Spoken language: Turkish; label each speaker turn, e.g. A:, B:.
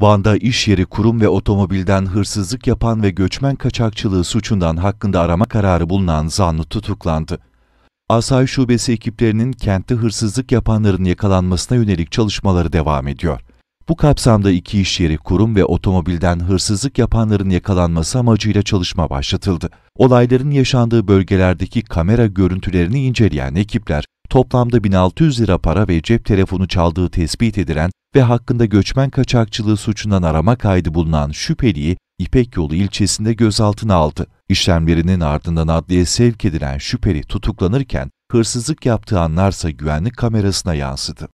A: Van'da iş yeri, kurum ve otomobilden hırsızlık yapan ve göçmen kaçakçılığı suçundan hakkında arama kararı bulunan zanlı tutuklandı. Asay Şubesi ekiplerinin kentte hırsızlık yapanların yakalanmasına yönelik çalışmaları devam ediyor. Bu kapsamda iki iş yeri, kurum ve otomobilden hırsızlık yapanların yakalanması amacıyla çalışma başlatıldı. Olayların yaşandığı bölgelerdeki kamera görüntülerini inceleyen ekipler, toplamda 1600 lira para ve cep telefonu çaldığı tespit edilen ve hakkında göçmen kaçakçılığı suçundan arama kaydı bulunan şüpheliyi İpek Yolu ilçesinde gözaltına aldı. İşlemlerinin ardından adliye sevk edilen şüpheli tutuklanırken hırsızlık yaptığı anlarsa güvenlik kamerasına yansıdı.